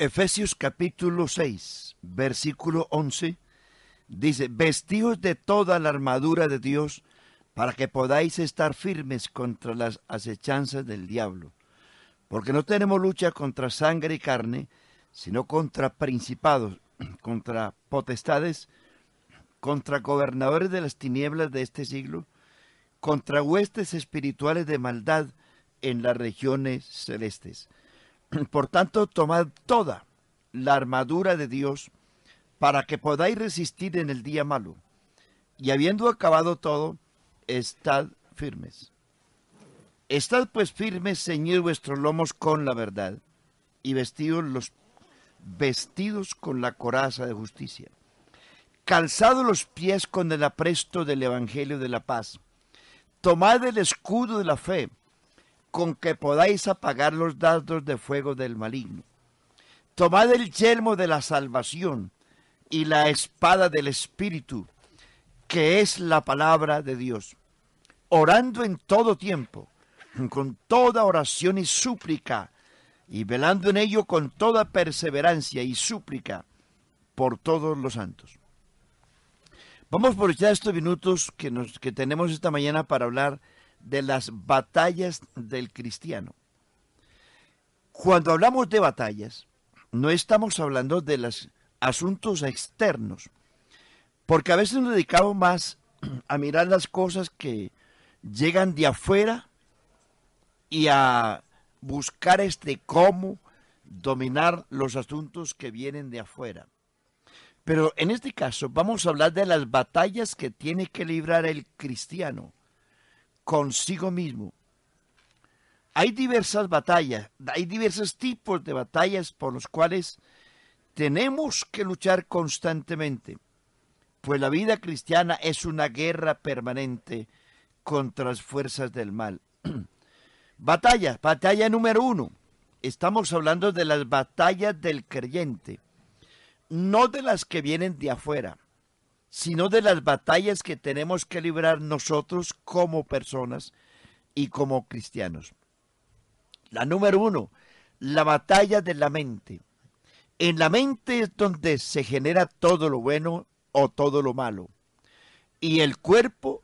Efesios capítulo 6, versículo 11, dice, vestidos de toda la armadura de Dios para que podáis estar firmes contra las acechanzas del diablo. Porque no tenemos lucha contra sangre y carne, sino contra principados, contra potestades, contra gobernadores de las tinieblas de este siglo, contra huestes espirituales de maldad en las regiones celestes. Por tanto, tomad toda la armadura de Dios para que podáis resistir en el día malo. Y habiendo acabado todo, estad firmes. Estad pues firmes, ceñid vuestros lomos con la verdad y vestidos los vestidos con la coraza de justicia. Calzad los pies con el apresto del evangelio de la paz. Tomad el escudo de la fe con que podáis apagar los dardos de fuego del maligno. Tomad el yelmo de la salvación y la espada del Espíritu, que es la palabra de Dios, orando en todo tiempo, con toda oración y súplica, y velando en ello con toda perseverancia y súplica por todos los santos. Vamos por ya estos minutos que, nos, que tenemos esta mañana para hablar de las batallas del cristiano. Cuando hablamos de batallas, no estamos hablando de los asuntos externos, porque a veces nos dedicamos más a mirar las cosas que llegan de afuera y a buscar este cómo dominar los asuntos que vienen de afuera. Pero en este caso vamos a hablar de las batallas que tiene que librar el cristiano consigo mismo. Hay diversas batallas, hay diversos tipos de batallas por los cuales tenemos que luchar constantemente, pues la vida cristiana es una guerra permanente contra las fuerzas del mal. batalla, batalla número uno. Estamos hablando de las batallas del creyente, no de las que vienen de afuera sino de las batallas que tenemos que librar nosotros como personas y como cristianos. La número uno, la batalla de la mente. En la mente es donde se genera todo lo bueno o todo lo malo. Y el cuerpo,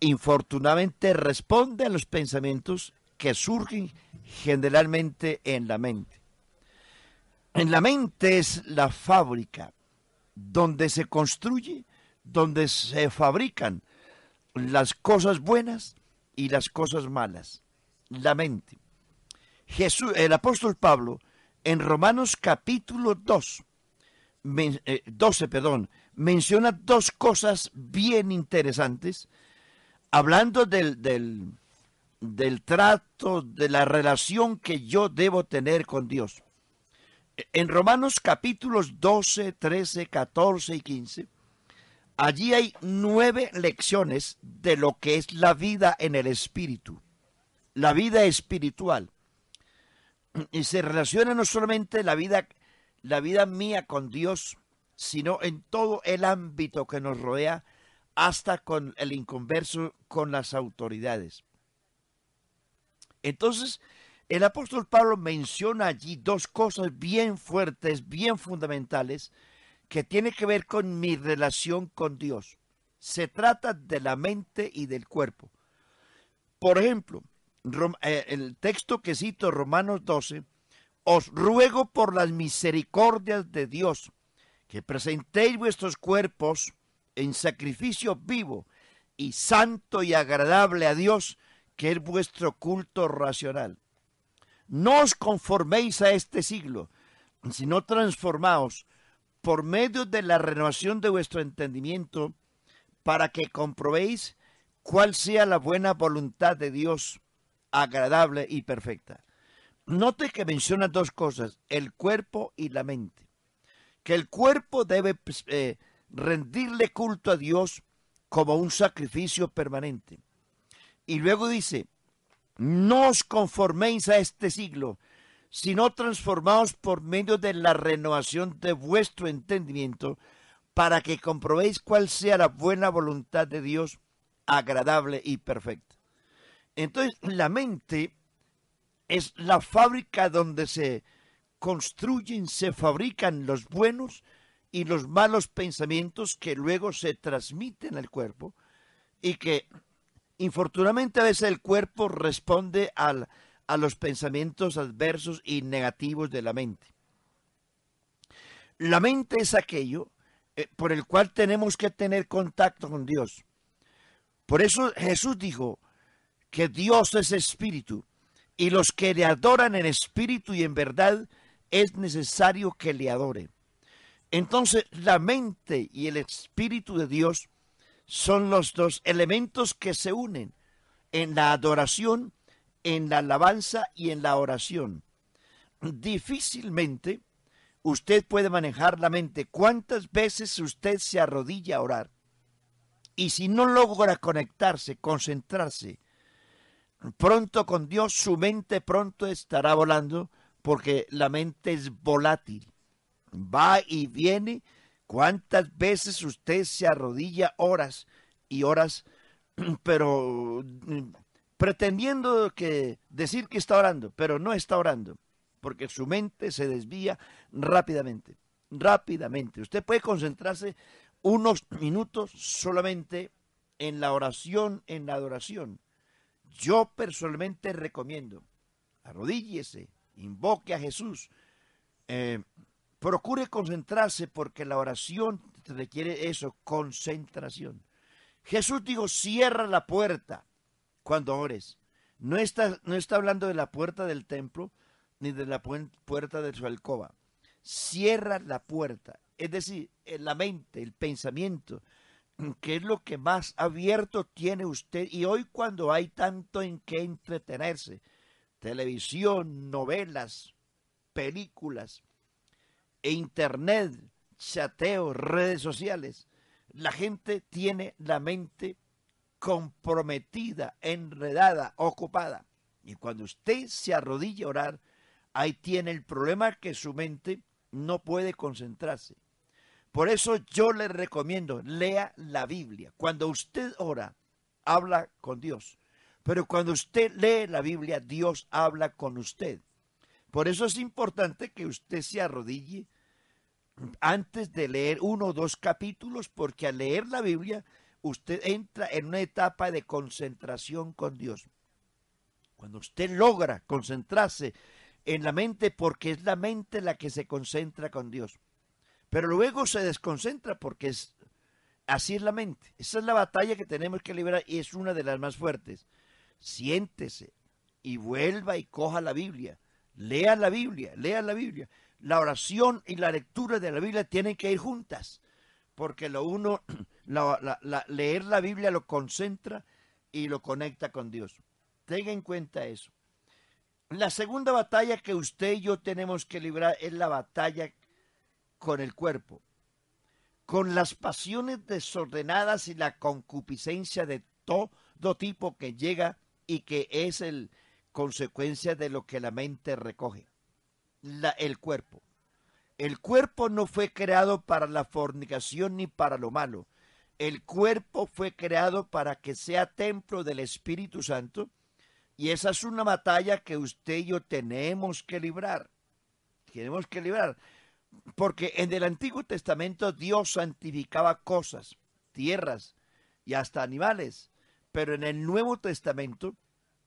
infortunadamente, responde a los pensamientos que surgen generalmente en la mente. En la mente es la fábrica donde se construye donde se fabrican las cosas buenas y las cosas malas, la mente. Jesús, el apóstol Pablo, en Romanos capítulo 2, 12, eh, perdón, menciona dos cosas bien interesantes, hablando del, del trato, de la relación que yo debo tener con Dios. En Romanos capítulos 12, 13, 14 y 15, Allí hay nueve lecciones de lo que es la vida en el espíritu, la vida espiritual. Y se relaciona no solamente la vida, la vida mía con Dios, sino en todo el ámbito que nos rodea, hasta con el inconverso, con las autoridades. Entonces, el apóstol Pablo menciona allí dos cosas bien fuertes, bien fundamentales, que tiene que ver con mi relación con Dios. Se trata de la mente y del cuerpo. Por ejemplo, eh, el texto que cito, Romanos 12, os ruego por las misericordias de Dios, que presentéis vuestros cuerpos en sacrificio vivo y santo y agradable a Dios, que es vuestro culto racional. No os conforméis a este siglo, sino transformaos por medio de la renovación de vuestro entendimiento, para que comprobéis cuál sea la buena voluntad de Dios, agradable y perfecta. Note que menciona dos cosas, el cuerpo y la mente. Que el cuerpo debe eh, rendirle culto a Dios como un sacrificio permanente. Y luego dice, no os conforméis a este siglo, sino transformados por medio de la renovación de vuestro entendimiento, para que comprobéis cuál sea la buena voluntad de Dios, agradable y perfecta. Entonces, la mente es la fábrica donde se construyen, se fabrican los buenos y los malos pensamientos que luego se transmiten al cuerpo y que infortunadamente a veces el cuerpo responde al, a los pensamientos adversos y negativos de la mente. La mente es aquello eh, por el cual tenemos que tener contacto con Dios. Por eso Jesús dijo que Dios es espíritu y los que le adoran en espíritu y en verdad es necesario que le adoren. Entonces la mente y el espíritu de Dios son los dos elementos que se unen en la adoración en la alabanza y en la oración. Difícilmente usted puede manejar la mente. ¿Cuántas veces usted se arrodilla a orar? Y si no logra conectarse, concentrarse, pronto con Dios, su mente pronto estará volando porque la mente es volátil. Va y viene. ¿Cuántas veces usted se arrodilla horas y horas, pero pretendiendo que decir que está orando, pero no está orando, porque su mente se desvía rápidamente, rápidamente. Usted puede concentrarse unos minutos solamente en la oración, en la adoración. Yo personalmente recomiendo, arrodíllese, invoque a Jesús, eh, procure concentrarse porque la oración requiere eso, concentración. Jesús dijo, cierra la puerta cuando ores. No está, no está hablando de la puerta del templo ni de la puerta de su alcoba. Cierra la puerta, es decir, eh, la mente, el pensamiento, que es lo que más abierto tiene usted. Y hoy cuando hay tanto en qué entretenerse, televisión, novelas, películas, e internet, chateo, redes sociales, la gente tiene la mente comprometida, enredada, ocupada. Y cuando usted se arrodilla a orar, ahí tiene el problema que su mente no puede concentrarse. Por eso yo le recomiendo, lea la Biblia. Cuando usted ora, habla con Dios. Pero cuando usted lee la Biblia, Dios habla con usted. Por eso es importante que usted se arrodille antes de leer uno o dos capítulos, porque al leer la Biblia usted entra en una etapa de concentración con Dios. Cuando usted logra concentrarse en la mente, porque es la mente la que se concentra con Dios. Pero luego se desconcentra porque es así es la mente. Esa es la batalla que tenemos que librar y es una de las más fuertes. Siéntese y vuelva y coja la Biblia. Lea la Biblia, lea la Biblia. La oración y la lectura de la Biblia tienen que ir juntas porque lo uno, leer la Biblia lo concentra y lo conecta con Dios. Tenga en cuenta eso. La segunda batalla que usted y yo tenemos que librar es la batalla con el cuerpo, con las pasiones desordenadas y la concupiscencia de todo tipo que llega y que es el consecuencia de lo que la mente recoge, el cuerpo. El cuerpo no fue creado para la fornicación ni para lo malo. El cuerpo fue creado para que sea templo del Espíritu Santo y esa es una batalla que usted y yo tenemos que librar. Tenemos que librar. Porque en el Antiguo Testamento Dios santificaba cosas, tierras y hasta animales. Pero en el Nuevo Testamento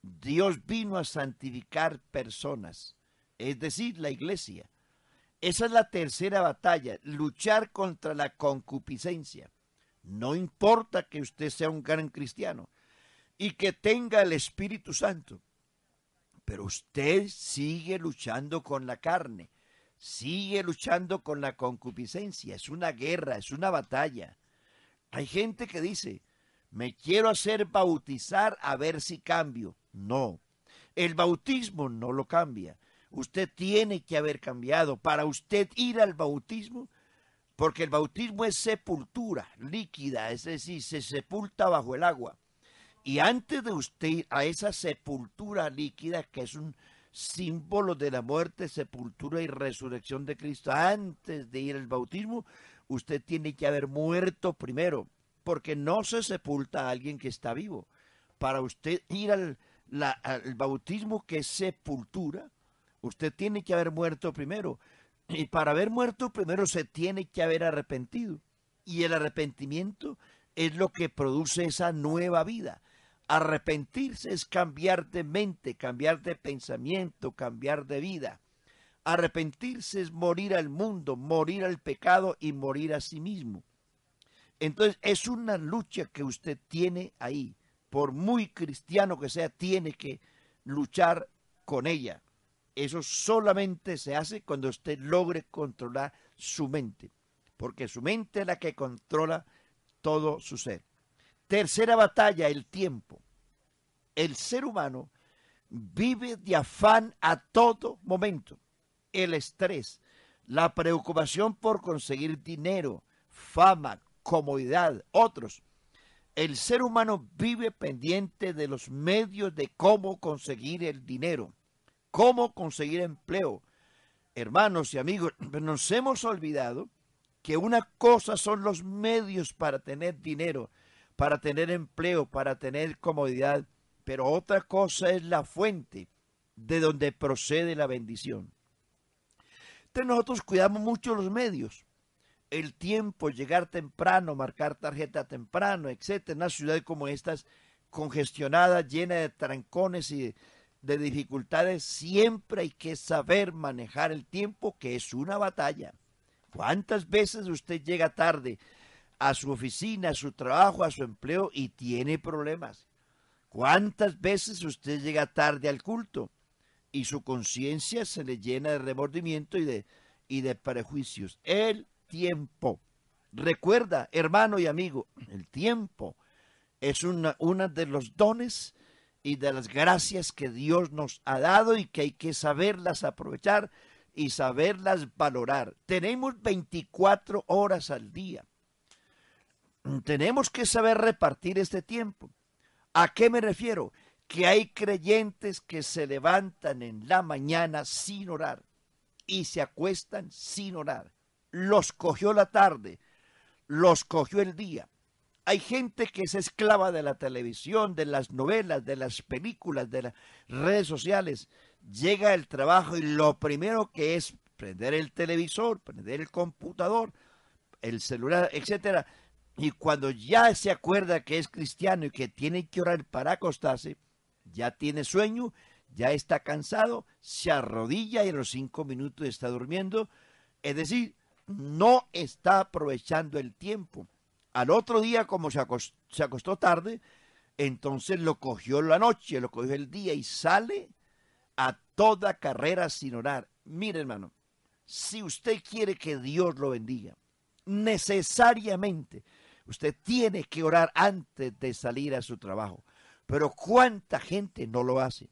Dios vino a santificar personas, es decir, la iglesia. Esa es la tercera batalla, luchar contra la concupiscencia. No importa que usted sea un gran cristiano y que tenga el Espíritu Santo, pero usted sigue luchando con la carne, sigue luchando con la concupiscencia. Es una guerra, es una batalla. Hay gente que dice, me quiero hacer bautizar a ver si cambio. No, el bautismo no lo cambia. Usted tiene que haber cambiado para usted ir al bautismo, porque el bautismo es sepultura líquida, es decir, se sepulta bajo el agua. Y antes de usted ir a esa sepultura líquida, que es un símbolo de la muerte, sepultura y resurrección de Cristo, antes de ir al bautismo, usted tiene que haber muerto primero, porque no se sepulta a alguien que está vivo. Para usted ir al, bautismo, que es sepultura, Usted tiene que haber muerto primero. Y para haber muerto primero se tiene que haber arrepentido. Y el arrepentimiento es lo que produce esa nueva vida. Arrepentirse es cambiar de mente, cambiar de pensamiento, cambiar de vida. Arrepentirse es morir al mundo, morir al pecado y morir a sí mismo. Entonces es una lucha que usted tiene ahí. Por muy cristiano que sea, tiene que luchar con ella. Eso solamente se hace cuando usted logre controlar su mente, porque su mente es la que controla todo su ser. Tercera batalla, el tiempo. El ser humano vive de afán a todo momento. El estrés, la preocupación por conseguir dinero, fama, comodidad, otros. El ser humano vive pendiente de los medios de cómo conseguir el dinero cómo conseguir empleo. Hermanos y amigos, nos hemos olvidado que una cosa son los medios para tener dinero, para tener empleo, para tener comodidad, pero otra cosa es la fuente de donde procede la bendición. Entonces nosotros cuidamos mucho los medios, el tiempo, llegar temprano, marcar tarjeta temprano, etcétera. En una ciudad como esta congestionada, llena de trancones y de, de dificultades, siempre hay que saber manejar el tiempo, que es una batalla. ¿Cuántas veces usted llega tarde a su oficina, a su trabajo, a su empleo y tiene problemas? ¿Cuántas veces usted llega tarde al culto y su conciencia se le llena de remordimiento y de, y de prejuicios? El tiempo. Recuerda, hermano y amigo, el tiempo es uno de los dones y de las gracias que Dios nos ha dado y que hay que saberlas aprovechar y saberlas valorar. Tenemos 24 horas al día. Tenemos que saber repartir este tiempo. ¿A qué me refiero? Que hay creyentes que se levantan en la mañana sin orar y se acuestan sin orar. Los cogió la tarde, los cogió el día hay gente que es esclava de la televisión, de las novelas, de las películas, de las redes sociales. Llega el trabajo y lo primero que es prender el televisor, prender el computador, el celular, etcétera. Y cuando ya se acuerda que es cristiano y que tiene que orar para acostarse, ya tiene sueño, ya está cansado, se arrodilla y a los cinco minutos está durmiendo. Es decir, no está aprovechando el tiempo. Al otro día, como se acostó, tarde, entonces lo cogió la noche, lo cogió el día y sale a toda carrera sin orar. Mire, hermano, si usted quiere que Dios lo bendiga, necesariamente usted tiene que orar antes de salir a su trabajo. Pero ¿cuánta gente no lo hace?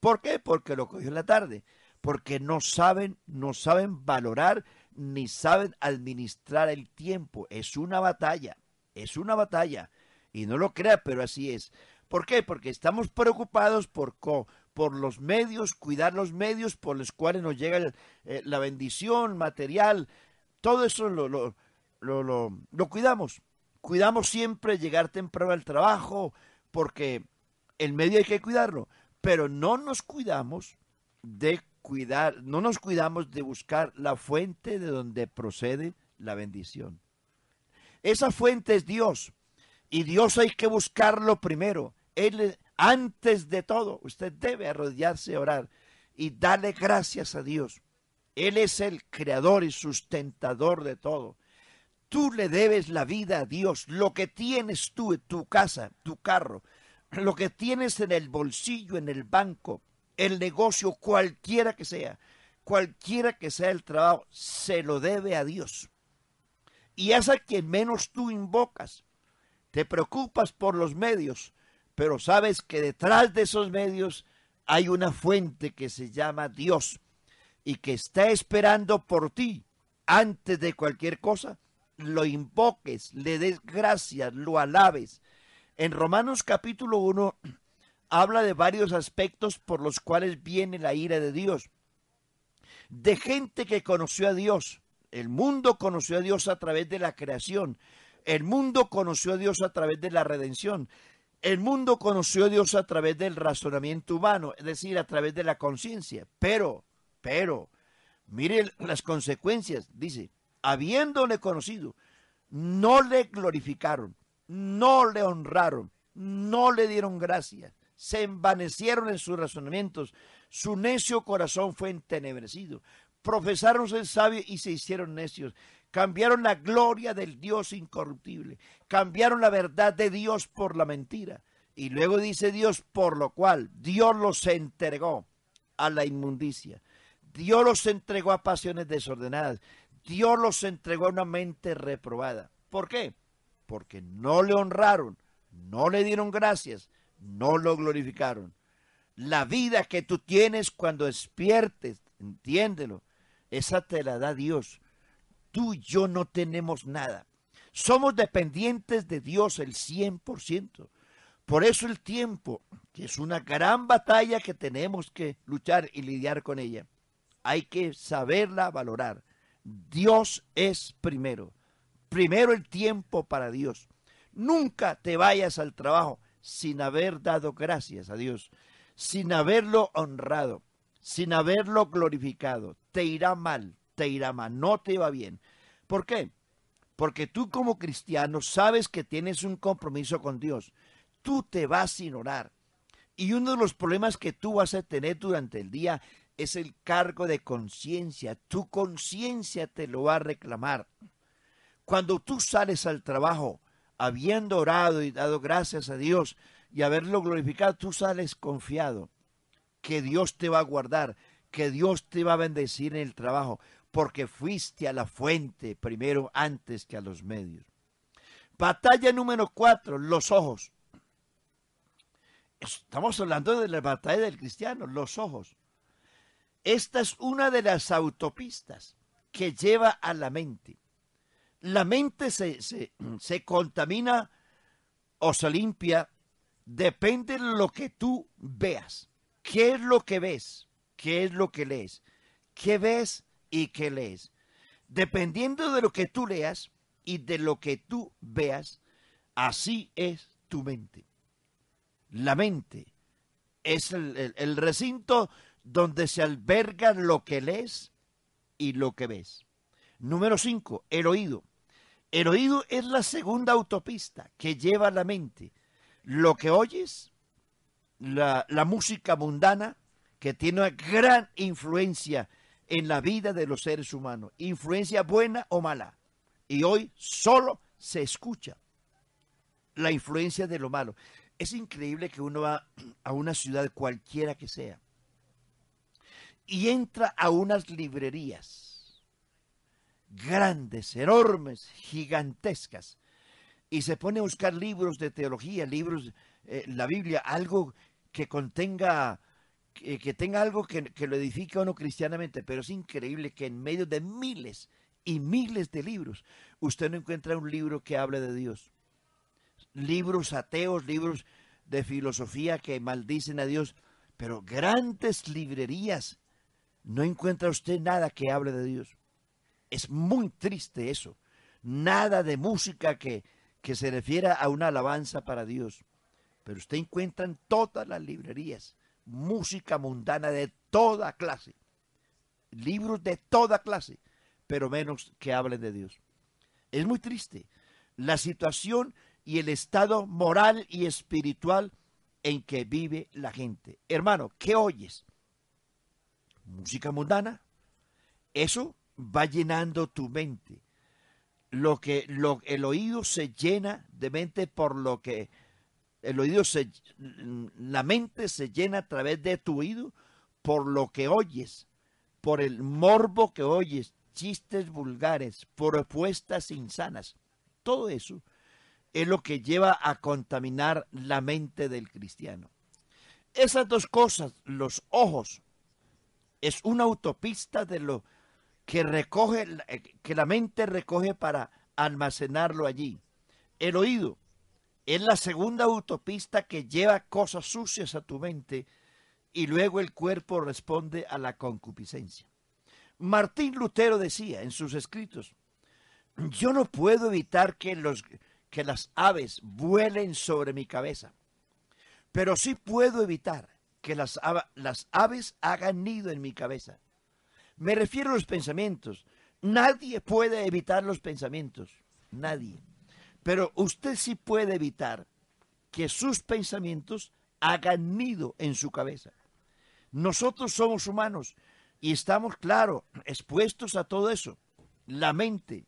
¿Por qué? Porque lo cogió en la tarde. Porque no saben, no saben valorar ni saben administrar el tiempo. Es una batalla. Es una batalla. Y no lo crea, pero así es. ¿Por qué? Porque estamos preocupados por, co por los medios, cuidar los medios por los cuales nos llega eh, la bendición material. Todo eso lo, lo cuidamos. Cuidamos siempre llegar temprano al trabajo porque el medio hay que cuidarlo. Pero no nos cuidamos de cuidar, no nos cuidamos de buscar la fuente de donde procede la bendición. Esa fuente es Dios. Y Dios hay que buscarlo primero. Él, antes de todo, usted debe arrodillarse y orar y darle gracias a Dios. Él es el creador y sustentador de todo. Tú le debes la vida a Dios, lo que tienes tú en tu casa, tu carro, lo que tienes en el bolsillo, en el banco, el negocio, cualquiera que sea, cualquiera que sea el trabajo, se lo debe a Dios y haz a quien menos tú invocas. Te preocupas por los medios, pero sabes que detrás de esos medios hay una fuente que se llama Dios y que está esperando por ti antes de cualquier cosa. Lo invoques, le des gracias, lo alabes. En Romanos capítulo 1 habla de varios aspectos por los cuales viene la ira de Dios. De gente que conoció a Dios, el mundo conoció a Dios a través de la creación. El mundo conoció a Dios a través de la redención. El mundo conoció a Dios a través del razonamiento humano, es decir, a través de la conciencia. Pero, pero, mire las consecuencias, dice, habiéndole conocido, no le glorificaron, no le honraron, no le dieron gracias, se envanecieron en sus razonamientos, su necio corazón fue entenebrecido, profesaron ser sabios y se hicieron necios. Cambiaron la gloria del Dios incorruptible. Cambiaron la verdad de Dios por la mentira. Y luego dice Dios, por lo cual Dios los entregó a la inmundicia. Dios los entregó a pasiones desordenadas. Dios los entregó a una mente reprobada. ¿Por qué? Porque no le honraron, no le dieron gracias, no lo glorificaron. La vida que tú tienes cuando despiertes, entiéndelo, esa te la da Dios. Tú y yo no tenemos nada. Somos dependientes de Dios el 100%. Por eso el tiempo, que es una gran batalla que tenemos que luchar y lidiar con ella, hay que saberla valorar. Dios es primero. Primero el tiempo para Dios. Nunca te vayas al trabajo sin haber dado gracias a Dios, sin haberlo honrado sin haberlo glorificado. Te irá mal, te irá mal, no te va bien. ¿Por qué? Porque tú como cristiano sabes que tienes un compromiso con Dios. Tú te vas sin orar. Y uno de los problemas que tú vas a tener durante el día es el cargo de conciencia. Tu conciencia te lo va a reclamar. Cuando tú sales al trabajo, habiendo orado y dado gracias a Dios y haberlo glorificado, tú sales confiado que Dios te va a guardar, que Dios te va a bendecir en el trabajo, porque fuiste a la fuente primero antes que a los medios. Batalla número cuatro, los ojos. Estamos hablando de la batalla del cristiano, los ojos. Esta es una de las autopistas que lleva a la mente. La mente se, se, contamina o se limpia, depende de lo que tú veas. ¿Qué es lo que ves? ¿Qué es lo que lees? ¿Qué ves y qué lees? Dependiendo de lo que tú leas y de lo que tú veas, así es tu mente. La mente es el, recinto donde se alberga lo que lees y lo que ves. Número 5, el oído. El oído es la segunda autopista que lleva la mente. Lo que oyes la, música mundana que tiene una gran influencia en la vida de los seres humanos, influencia buena o mala. Y hoy solo se escucha la influencia de lo malo. Es increíble que uno va a una ciudad cualquiera que sea y entra a unas librerías grandes, enormes, gigantescas, y se pone a buscar libros de teología, libros, eh, la Biblia, algo que contenga, que, tenga algo que, lo edifique a uno cristianamente, pero es increíble que en medio de miles y miles de libros, usted no encuentra un libro que hable de Dios. Libros ateos, libros de filosofía que maldicen a Dios, pero grandes librerías, no encuentra usted nada que hable de Dios. Es muy triste eso. Nada de música que, que se refiera a una alabanza para Dios. Pero usted encuentra en todas las librerías música mundana de toda clase, libros de toda clase, pero menos que hablen de Dios. Es muy triste la situación y el estado moral y espiritual en que vive la gente. Hermano, ¿qué oyes? Música mundana. Eso va llenando tu mente. Lo que el oído se llena de mente por lo que el oído se, la mente se llena a través de tu oído por lo que oyes, por el morbo que oyes, chistes vulgares, propuestas insanas. Todo eso es lo que lleva a contaminar la mente del cristiano. Esas dos cosas, los ojos, es una autopista de lo que recoge, eh, que la mente recoge para almacenarlo allí. El oído es la segunda autopista que lleva cosas sucias a tu mente y luego el cuerpo responde a la concupiscencia. Martín Lutero decía en sus escritos, yo no puedo evitar que, las aves vuelen sobre mi cabeza, pero sí puedo evitar que las aves hagan nido en mi cabeza. Me refiero a los pensamientos. Nadie puede evitar los pensamientos. Nadie. Pero usted sí puede evitar que sus pensamientos hagan nido en su cabeza. Nosotros somos humanos y estamos, claro, expuestos a todo eso, la mente.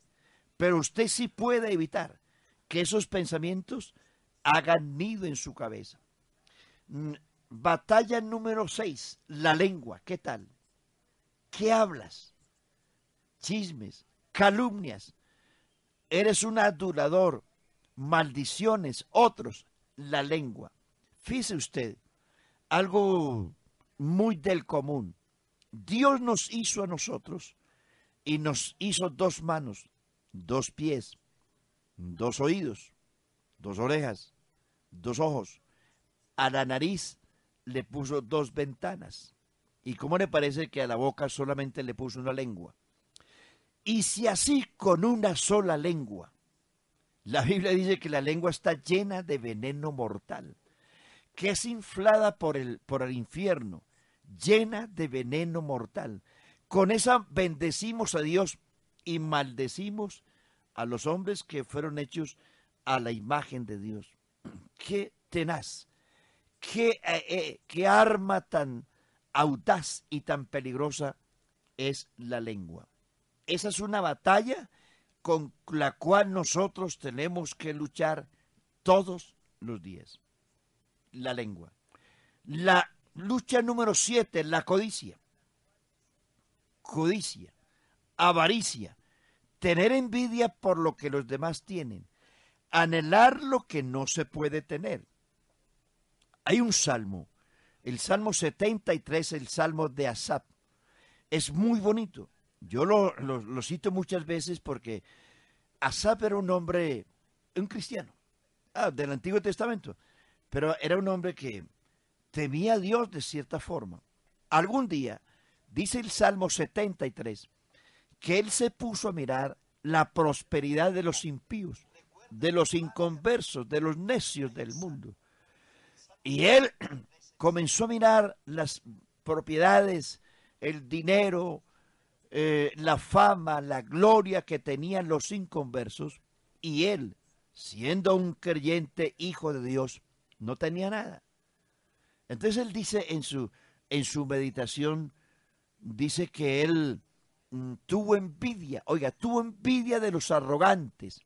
Pero usted sí puede evitar que esos pensamientos hagan nido en su cabeza. Mm, batalla número seis, la lengua. ¿Qué tal? ¿Qué hablas? Chismes, calumnias. Eres un adulador, maldiciones, otros, la lengua. Fíjese usted, algo muy del común. Dios nos hizo a nosotros y nos hizo dos manos, dos pies, dos oídos, dos orejas, dos ojos. A la nariz le puso dos ventanas. ¿Y cómo le parece que a la boca solamente le puso una lengua? Y si así con una sola lengua la Biblia dice que la lengua está llena de veneno mortal, que es inflada por el, por el infierno, llena de veneno mortal. Con esa bendecimos a Dios y maldecimos a los hombres que fueron hechos a la imagen de Dios. Qué tenaz, qué, eh, eh, qué arma tan audaz y tan peligrosa es la lengua. Esa es una batalla con la cual nosotros tenemos que luchar todos los días. La lengua. La lucha número siete, la codicia. Codicia, avaricia, tener envidia por lo que los demás tienen, anhelar lo que no se puede tener. Hay un salmo, el Salmo 73, el Salmo de Asap. Es muy bonito yo lo, cito muchas veces porque Asap era un hombre, un cristiano, ah, del Antiguo Testamento, pero era un hombre que temía a Dios de cierta forma. Algún día, dice el Salmo 73, que él se puso a mirar la prosperidad de los impíos, de los inconversos, de los necios del mundo. Y él comenzó a mirar las propiedades, el dinero, eh, la fama, la gloria que tenían los inconversos y él, siendo un creyente hijo de Dios, no tenía nada. Entonces él dice en su, en su meditación, dice que él mm, tuvo envidia, oiga, tuvo envidia de los arrogantes,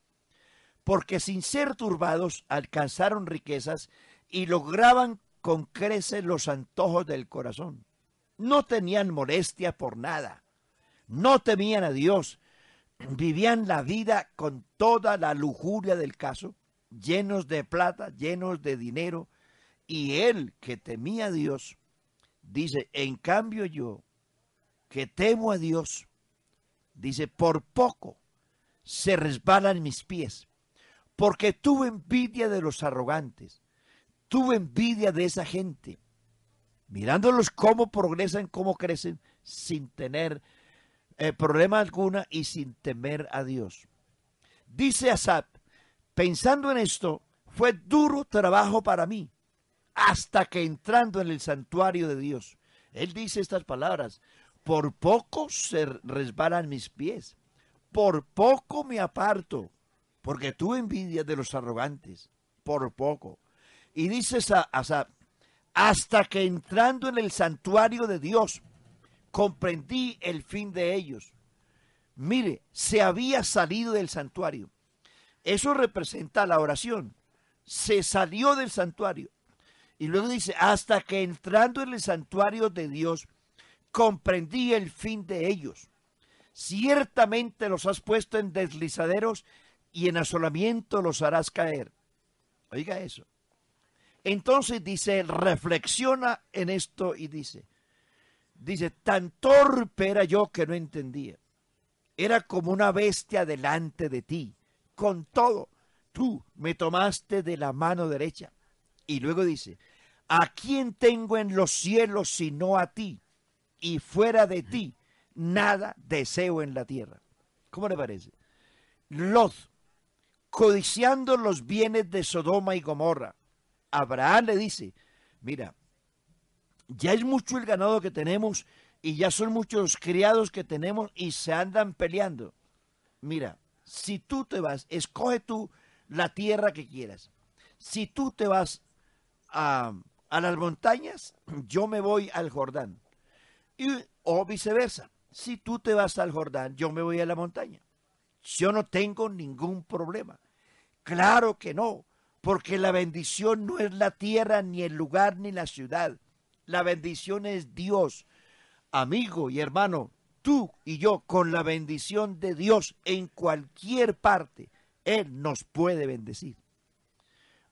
porque sin ser turbados alcanzaron riquezas y lograban con creces los antojos del corazón. No tenían molestia por nada no temían a Dios, vivían la vida con toda la lujuria del caso, llenos de plata, llenos de dinero, y él que temía a Dios, dice, en cambio yo, que temo a Dios, dice, por poco se resbalan mis pies, porque tuve envidia de los arrogantes, tuve envidia de esa gente, mirándolos cómo progresan, cómo crecen, sin tener eh, problema alguna y sin temer a Dios. Dice Asap, pensando en esto, fue duro trabajo para mí, hasta que entrando en el santuario de Dios. Él dice estas palabras, por poco se resbalan mis pies, por poco me aparto, porque tuve envidia de los arrogantes, por poco. Y dice a hasta que entrando en el santuario de Dios, comprendí el fin de ellos. Mire, se había salido del santuario. Eso representa la oración. Se salió del santuario. Y luego dice, hasta que entrando en el santuario de Dios, comprendí el fin de ellos. Ciertamente los has puesto en deslizaderos y en asolamiento los harás caer. Oiga eso. Entonces dice, reflexiona en esto y dice, Dice, tan torpe era yo que no entendía. Era como una bestia delante de ti. Con todo, tú me tomaste de la mano derecha. Y luego dice, ¿a quién tengo en los cielos sino a ti? Y fuera de ti, nada deseo en la tierra. ¿Cómo le parece? Lot, codiciando los bienes de Sodoma y Gomorra. Abraham le dice, mira, ya es mucho el ganado que tenemos y ya son muchos los criados que tenemos y se andan peleando. Mira, si tú te vas, escoge tú la tierra que quieras. Si tú te vas a, las montañas, yo me voy al Jordán. Y, o viceversa, si tú te vas al Jordán, yo me voy a la montaña. Yo no tengo ningún problema. Claro que no, porque la bendición no es la tierra, ni el lugar, ni la ciudad la bendición es Dios. Amigo y hermano, tú y yo con la bendición de Dios en cualquier parte, Él nos puede bendecir.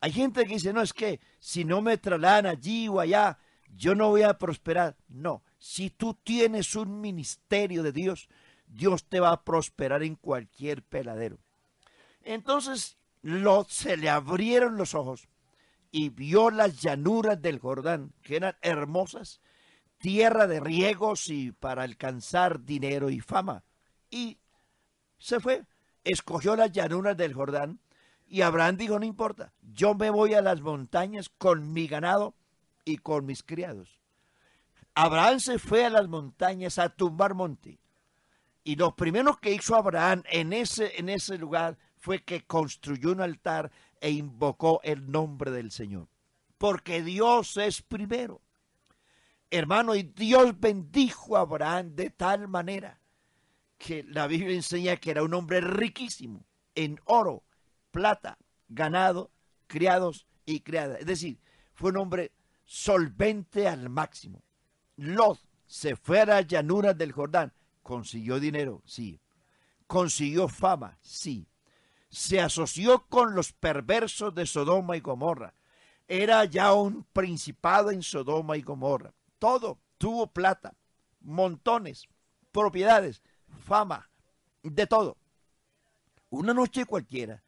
Hay gente que dice, no, es que si no me trasladan allí o allá, yo no voy a prosperar. No, si tú tienes un ministerio de Dios, Dios te va a prosperar en cualquier peladero. Entonces, se le abrieron los ojos y vio las llanuras del Jordán, que eran hermosas, tierra de riegos y para alcanzar dinero y fama. Y se fue, escogió las llanuras del Jordán y Abraham dijo, no importa, yo me voy a las montañas con mi ganado y con mis criados. Abraham se fue a las montañas a tumbar monte. Y lo primero que hizo Abraham en ese, en ese lugar fue que construyó un altar e invocó el nombre del Señor. Porque Dios es primero. Hermano, y Dios bendijo a Abraham de tal manera que la Biblia enseña que era un hombre riquísimo en oro, plata, ganado, criados y criadas. Es decir, fue un hombre solvente al máximo. Lot se fue a las llanuras del Jordán. Consiguió dinero, sí. Consiguió fama, sí se asoció con los perversos de Sodoma y Gomorra. Era ya un principado en Sodoma y Gomorra. Todo tuvo plata, montones, propiedades, fama, de todo. Una noche cualquiera,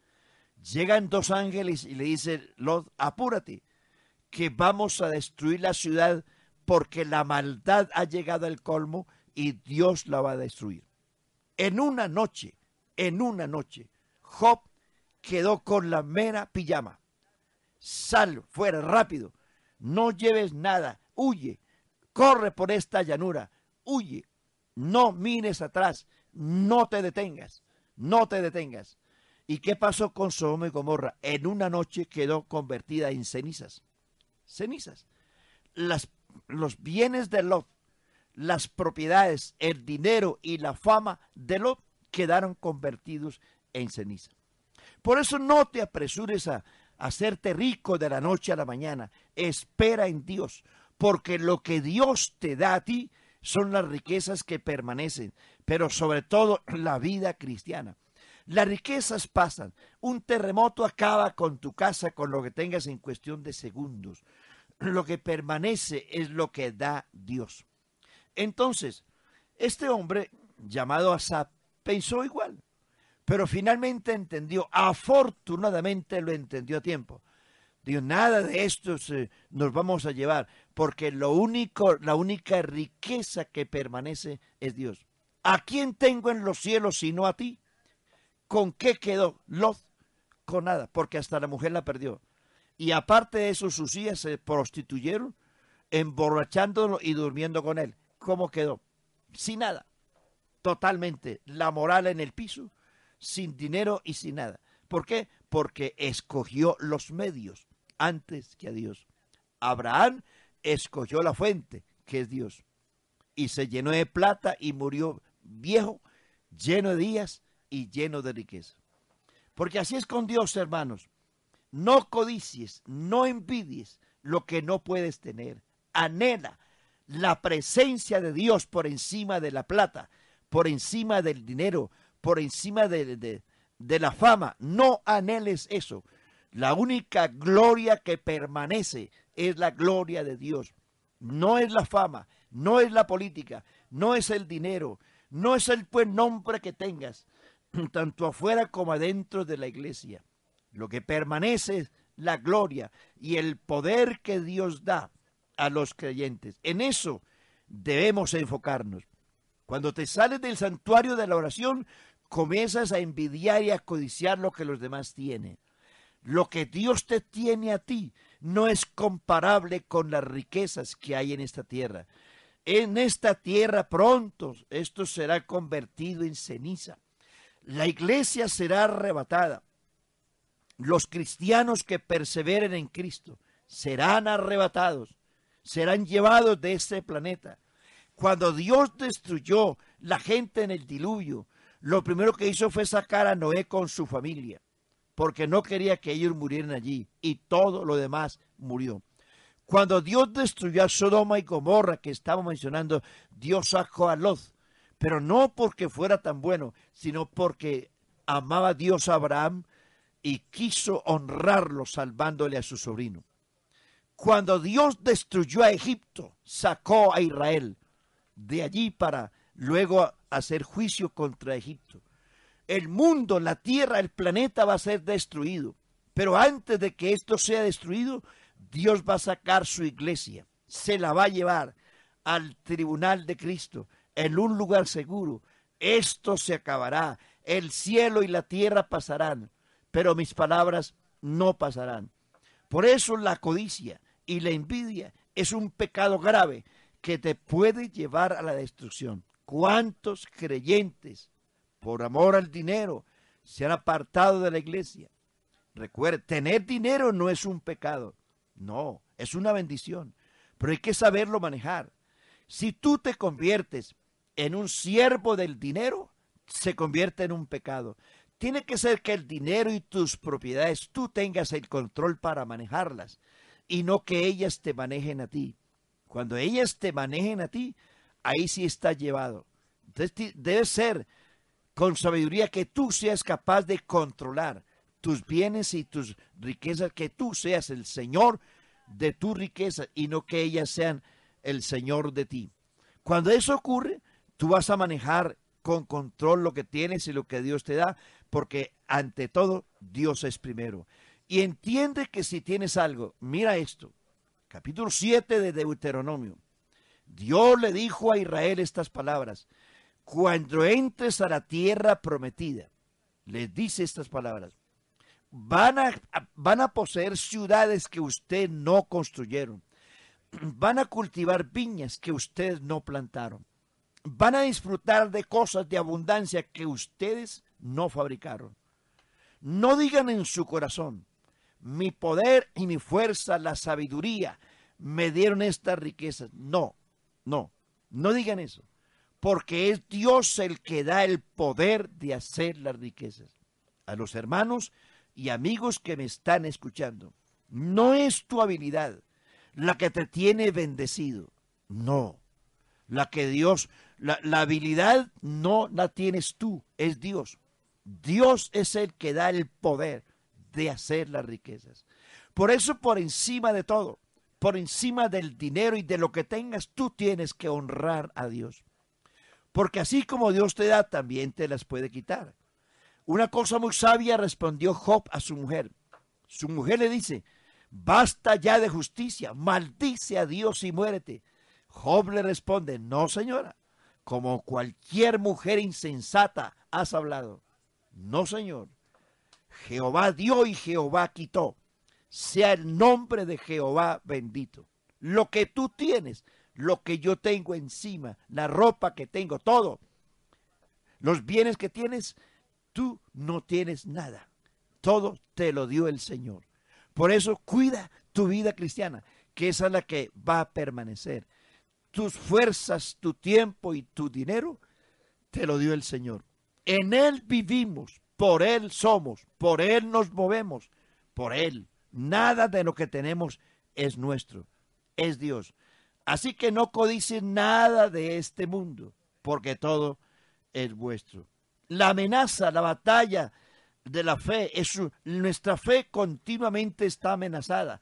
llegan dos ángeles y le dice Lot, apúrate, que vamos a destruir la ciudad porque la maldad ha llegado al colmo y Dios la va a destruir. En una noche, en una noche, Job quedó con la mera pijama. Sal fuera rápido, no lleves nada, huye, corre por esta llanura, huye, no mires atrás, no te detengas, no te detengas. ¿Y qué pasó con Sodoma y Gomorra? En una noche quedó convertida en cenizas. Cenizas. los bienes de Lot, las propiedades, el dinero y la fama de Lot quedaron convertidos en ceniza. Por eso no te apresures a hacerte rico de la noche a la mañana. Espera en Dios, porque lo que Dios te da a ti son las riquezas que permanecen, pero sobre todo la vida cristiana. Las riquezas pasan. Un terremoto acaba con tu casa, con lo que tengas en cuestión de segundos. Lo que permanece es lo que da Dios. Entonces, este hombre llamado Asap pensó igual pero finalmente entendió, afortunadamente lo entendió a tiempo. Dijo, nada de esto eh, nos vamos a llevar, porque lo único, la única riqueza que permanece es Dios. ¿A quién tengo en los cielos sino a ti? ¿Con qué quedó Lot? Con nada, porque hasta la mujer la perdió. Y aparte de eso, sus hijas se prostituyeron, emborrachándolo y durmiendo con él. ¿Cómo quedó? Sin nada. Totalmente. La moral en el piso, sin dinero y sin nada. ¿Por qué? Porque escogió los medios antes que a Dios. Abraham escogió la fuente, que es Dios, y se llenó de plata y murió viejo, lleno de días y lleno de riqueza. Porque así es con Dios, hermanos. No codicies, no envidies lo que no puedes tener. Anhela la presencia de Dios por encima de la plata, por encima del dinero, por encima de, la fama. No anheles eso. La única gloria que permanece es la gloria de Dios. No es la fama, no es la política, no es el dinero, no es el buen nombre que tengas, tanto afuera como adentro de la iglesia. Lo que permanece es la gloria y el poder que Dios da a los creyentes. En eso debemos enfocarnos. Cuando te sales del santuario de la oración, comienzas a envidiar y a codiciar lo que los demás tienen. Lo que Dios te tiene a ti no es comparable con las riquezas que hay en esta tierra. En esta tierra pronto esto será convertido en ceniza. La iglesia será arrebatada. Los cristianos que perseveren en Cristo serán arrebatados, serán llevados de este planeta. Cuando Dios destruyó la gente en el diluvio, lo primero que hizo fue sacar a Noé con su familia, porque no quería que ellos murieran allí, y todo lo demás murió. Cuando Dios destruyó a Sodoma y Gomorra, que estamos mencionando, Dios sacó a Lot, pero no porque fuera tan bueno, sino porque amaba a Dios a Abraham y quiso honrarlo salvándole a su sobrino. Cuando Dios destruyó a Egipto, sacó a Israel de allí para luego hacer juicio contra Egipto. El mundo, la tierra, el planeta va a ser destruido. Pero antes de que esto sea destruido, Dios va a sacar su iglesia. Se la va a llevar al tribunal de Cristo, en un lugar seguro. Esto se acabará. El cielo y la tierra pasarán, pero mis palabras no pasarán. Por eso la codicia y la envidia es un pecado grave que te puede llevar a la destrucción. ¿Cuántos creyentes, por amor al dinero, se han apartado de la iglesia? Recuerda, tener dinero no es un pecado, no, es una bendición, pero hay que saberlo manejar. Si tú te conviertes en un siervo del dinero, se convierte en un pecado. Tiene que ser que el dinero y tus propiedades tú tengas el control para manejarlas y no que ellas te manejen a ti. Cuando ellas te manejen a ti, ahí sí está llevado. Entonces debe ser con sabiduría que tú seas capaz de controlar tus bienes y tus riquezas, que tú seas el Señor de tu riqueza y no que ellas sean el Señor de ti. Cuando eso ocurre, tú vas a manejar con control lo que tienes y lo que Dios te da, porque ante todo Dios es primero. Y entiende que si tienes algo, mira esto, capítulo 7 de Deuteronomio, Dios le dijo a Israel estas palabras. Cuando entres a la tierra prometida, les dice estas palabras. Van a, van a poseer ciudades que usted no construyeron. Van a cultivar viñas que ustedes no plantaron. Van a disfrutar de cosas de abundancia que ustedes no fabricaron. No digan en su corazón, mi poder y mi fuerza, la sabiduría, me dieron estas riquezas. No, no, no digan eso, porque es Dios el que da el poder de hacer las riquezas. A los hermanos y amigos que me están escuchando, no es tu habilidad la que te tiene bendecido, no, la que Dios, la, habilidad no la tienes tú, es Dios. Dios es el que da el poder de hacer las riquezas. Por eso, por encima de todo, por encima del dinero y de lo que tengas, tú tienes que honrar a Dios. Porque así como Dios te da, también te las puede quitar. Una cosa muy sabia respondió Job a su mujer. Su mujer le dice, basta ya de justicia, maldice a Dios y muérete. Job le responde, no señora, como cualquier mujer insensata has hablado. No señor, Jehová dio y Jehová quitó sea el nombre de Jehová bendito. Lo que tú tienes, lo que yo tengo encima, la ropa que tengo, todo, los bienes que tienes, tú no tienes nada. Todo te lo dio el Señor. Por eso cuida tu vida cristiana, que esa es la que va a permanecer. Tus fuerzas, tu tiempo y tu dinero te lo dio el Señor. En Él vivimos, por Él somos, por Él nos movemos, por Él Nada de lo que tenemos es nuestro, es Dios. Así que no codices nada de este mundo, porque todo es vuestro. La amenaza, la batalla de la fe, es nuestra fe continuamente está amenazada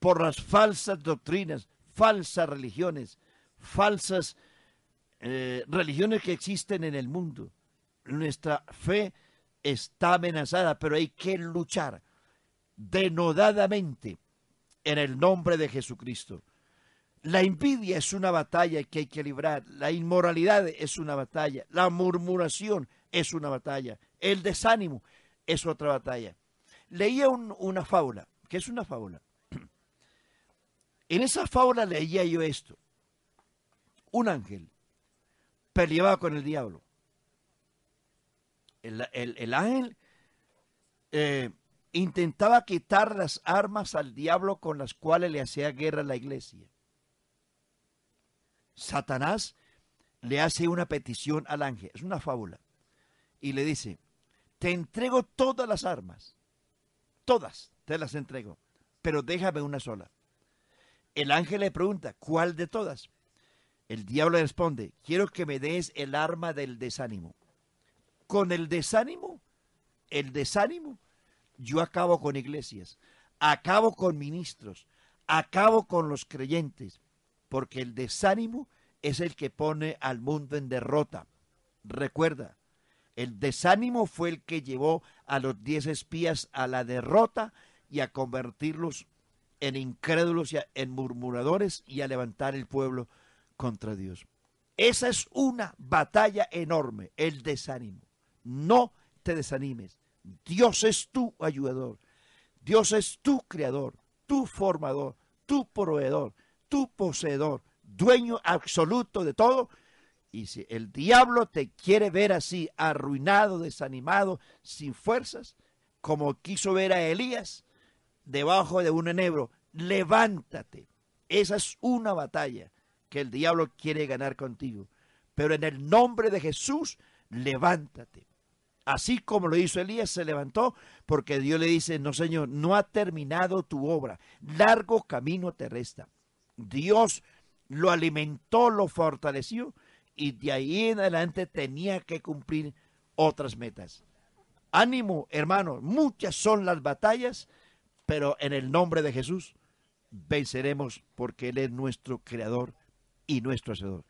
por las falsas doctrinas, falsas religiones, falsas eh, religiones que existen en el mundo. Nuestra fe está amenazada, pero hay que luchar denodadamente en el nombre de Jesucristo. La envidia es una batalla que hay que librar, la inmoralidad es una batalla, la murmuración es una batalla, el desánimo es otra batalla. Leía una fábula, que es una fábula. En esa fábula leía yo esto. Un ángel peleaba con el diablo. El, ángel eh, intentaba quitar las armas al diablo con las cuales le hacía guerra a la iglesia. Satanás le hace una petición al ángel, es una fábula, y le dice, te entrego todas las armas, todas te las entrego, pero déjame una sola. El ángel le pregunta, ¿cuál de todas? El diablo responde, quiero que me des el arma del desánimo. Con el desánimo, el desánimo yo acabo con iglesias, acabo con ministros, acabo con los creyentes, porque el desánimo es el que pone al mundo en derrota. Recuerda, el desánimo fue el que llevó a los diez espías a la derrota y a convertirlos en incrédulos y en murmuradores y a levantar el pueblo contra Dios. Esa es una batalla enorme, el desánimo. No te desanimes. Dios es tu ayudador. Dios es tu creador, tu formador, tu proveedor, tu poseedor, dueño absoluto de todo. Y si el diablo te quiere ver así, arruinado, desanimado, sin fuerzas, como quiso ver a Elías, debajo de un enebro, levántate. Esa es una batalla que el diablo quiere ganar contigo. Pero en el nombre de Jesús, levántate. Así como lo hizo Elías, se levantó porque Dios le dice, no Señor, no ha terminado tu obra, largo camino te resta. Dios lo alimentó, lo fortaleció y de ahí en adelante tenía que cumplir otras metas. Ánimo, hermano, muchas son las batallas, pero en el nombre de Jesús venceremos porque Él es nuestro creador y nuestro hacedor.